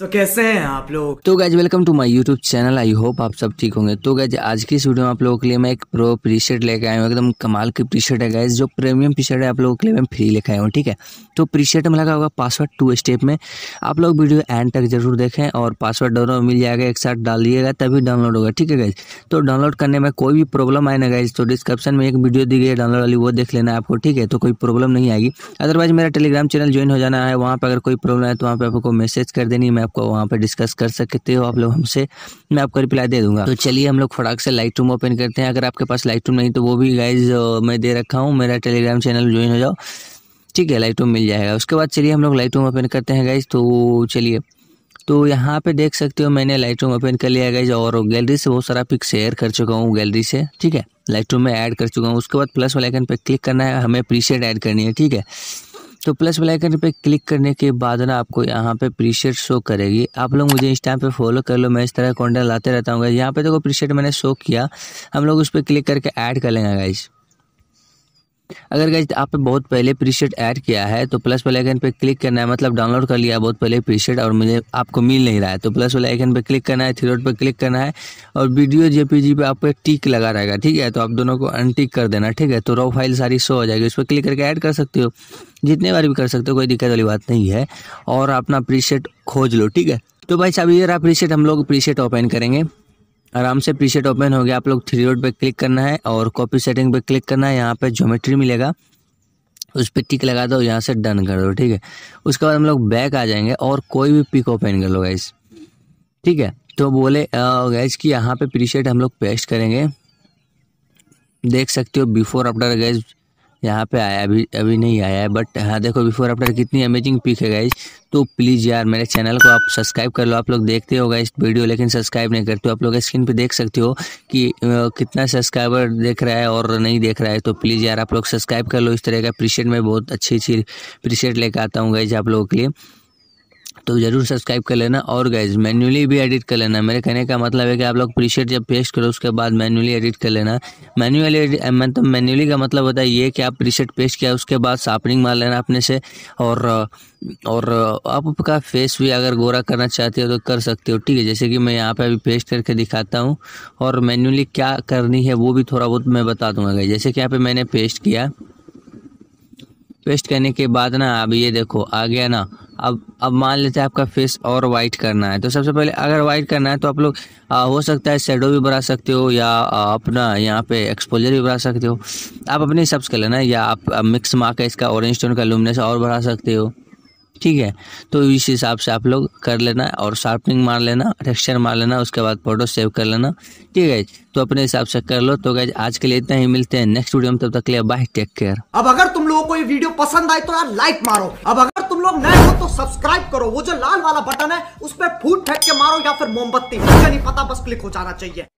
तो कैसे हैं आप लोग तो guys welcome to my YouTube channel I hope आप सब ठीक होंगे तो गैज आज की इस वीडियो में आप लोगों के लिए मैं एक प्रो टी शर्ट लेके आया हूँ एकदम कमाल की टी शर्ट है गैज जो प्रीमियम टी शर्ट है आप लोगों के लिए मैं फ्री लेके आया हूँ ठीक है तो टी शर्ट में लगा होगा पासवर्ड टू स्टेप में आप लोग वीडियो एंड तक जरूर देखें और पासवर्ड दोनों मिल जाएगा एक साथ डाल दिएगा तभी डाउनलोड होगा ठीक है गैज तो डाउनलोड करने में कोई भी प्रॉब्लम आए ना गैज तो डिस्क्रिप्शन में एक वीडियो दी गई है डाउनलोड वाली वो देख लेना आपको ठीक है तो कोई प्रॉब्लम नहीं आएगी अदरवाइज मेरा टेलीग्राम चैनल ज्वाइन हो जाना है वहाँ पर अगर कोई प्रॉब्लम है तो वहाँ पर आपको मैसेज कर देनी मैं आपको वहाँ पर डिस्कस कर सकते हो आप लोग हमसे मैं आपको रिप्लाई दे दूंगा तो चलिए हम लोग फटाक से लाइट रूम ओपन करते हैं अगर आपके पास लाइट रूम नहीं तो वो भी गाइज मैं दे रखा हूँ मेरा टेलीग्राम चैनल ज्वाइन हो जाओ ठीक है लाइट रूम मिल जाएगा उसके बाद चलिए हम लोग लाइट रूम ओपन करते हैं गाइज तो चलिए तो यहाँ पे देख सकते हो मैंने लाइट रूम ओपन कर लिया गाइज और गैलरी से बहुत सारा पिक शेयर कर चुका हूँ गैलरी से ठीक है लाइट रूम में ऐड कर चुका हूँ उसके बाद प्लस वाले आइकन पर क्लिक करना है हमें प्रीसेट ऐड करनी है ठीक है तो प्लस वाले पर पे क्लिक करने के बाद ना आपको यहाँ पे प्रीशर्ट शो करेगी आप लोग मुझे इस टाइम पे फॉलो कर लो मैं इस तरह कॉन्टेंट लाते रहता हूँ यहाँ पे देखो तो प्रीसेट मैंने शो किया हम लोग उस पर क्लिक करके ऐड कर लेंगे गाइज़ अगर गाइज आपने बहुत पहले प्रीसेट ऐड किया है तो प्लस वाले आइकन पे क्लिक करना है मतलब डाउनलोड कर लिया बहुत पहले प्रीसेट और मुझे आपको मिल नहीं रहा है तो प्लस वाले आइकन पे क्लिक करना है थ्री रोड पर क्लिक करना है और वीडियो जेपीजी पे आपको टिक लगा रहेगा ठीक है तो आप दोनों को अनटिक कर देना ठीक है तो रॉ फाइल सारी शो हो जाएगी उस पर क्लिक करके ऐड कर सकते हो जितने बार भी कर सकते हो कोई दिक्कत वाली बात नहीं है और अपना प्रीसेट खोज लो ठीक है तो भाई साहब ये रहा प्रीसेट हम लोग प्रीसेट ओपन करेंगे आराम से प्री ओपन हो गया आप लोग थ्री रोड पे क्लिक करना है और कॉपी सेटिंग पे क्लिक करना है यहाँ पे ज्योमेट्री मिलेगा उस पर टिक लगा दो यहाँ से डन कर दो ठीक है उसके बाद हम लोग बैक आ जाएंगे और कोई भी पिक ओपन कर लो गाइज ठीक है तो बोले गैस कि यहाँ पे प्रीसेट हम लोग पेस्ट करेंगे देख सकते हो बिफोर आफ्टर गैज यहाँ पे आया अभी अभी नहीं आया है बट हाँ देखो बिफोर आफ्टर कितनी अमेजिंग पिक है गाइज तो प्लीज़ यार मेरे चैनल को आप सब्सक्राइब कर लो आप लोग देखते हो गाइज वीडियो लेकिन सब्सक्राइब नहीं करते हो आप लोग स्क्रीन पे देख सकते हो कि कितना सब्सक्राइबर देख रहा है और नहीं देख रहा है तो प्लीज़ यार आप लोग सब्सक्राइब कर लो इस तरह का प्रीसेट मैं बहुत अच्छी अच्छी अप्रिशिएट लेकर आता हूँ गाइज आप लोगों के लिए तो ज़रूर सब्सक्राइब कर लेना और गाइज मैनुअली भी एडिट कर लेना मेरे कहने का मतलब है कि आप लोग प्रीशेट जब पेस्ट करो उसके बाद मैनुअली एडिट कर लेना मैनुअली मतलब मैनुअली का मतलब होता है ये कि आप प्रीशेट पेस्ट किया उसके बाद शार्पनिंग मार लेना अपने से और और आपका फेस भी अगर गोरा करना चाहते हो तो कर सकते हो ठीक है जैसे कि मैं यहाँ पे अभी पेस्ट करके दिखाता हूँ और मैन्युअली क्या करनी है वो भी थोड़ा बहुत मैं बता दूंगा गाइज जैसे कि यहाँ पे मैंने पेस्ट किया पेस्ट करने के बाद ना अब ये देखो आ गया ना अब अब मान लेते हैं आपका फेस और वाइट करना है तो सबसे पहले अगर वाइट करना है तो आप लोग हो सकता है शेडो भी बढ़ा सकते हो या आ, अपना यहाँ पे एक्सपोजर भी बढ़ा सकते हो आप अपने हिसाब से कर लेना या आप मिक्स मार के इसका ऑरेंज टोन का लुमनेस और बढ़ा सकते हो ठीक है तो इस हिसाब से आप लोग कर लेना और शार्पनिंग मार लेना टेक्सचर मार लेना उसके बाद फोटो सेव कर लेना ठीक है तो अपने हिसाब से कर लो तो गैज आज के लिए इतना ही मिलते हैं नेक्स्ट वीडियो में तब तक के लिए बाय टेक केयर अब अगर तुम लोगों को ये वीडियो पसंद आए तो यार लाइक मारो अब अगर तुम लोग नए सब्सक्राइब करो वो जो लाल वाला बटन है उस पर फूट फेंक के मारो या फिर मोमबत्ती मुझे नहीं पता बस क्लिक हो जाना चाहिए